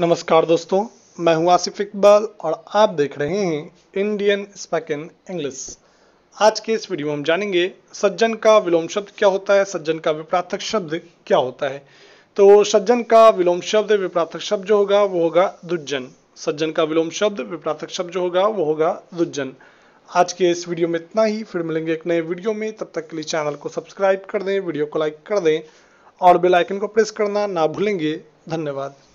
नमस्कार दोस्तों मैं हूं आसिफ इकबाल और आप देख रहे हैं इंडियन स्पैकन इंग्लिश आज के इस वीडियो में हम जानेंगे सज्जन का विलोम शब्द क्या होता है सज्जन का विप्राथक शब्द क्या होता है तो सज्जन का विलोम शब्द विप्रार्थक शब्द जो होगा वो होगा दुज्जन सज्जन का विलोम शब्द विप्राथक शब्द जो होगा वो होगा दुज्जन आज के इस वीडियो में इतना ही फिर मिलेंगे एक नए वीडियो में तब तक के लिए चैनल को सब्सक्राइब कर दें वीडियो को लाइक कर दें और बेलाइकन को प्रेस करना ना भूलेंगे धन्यवाद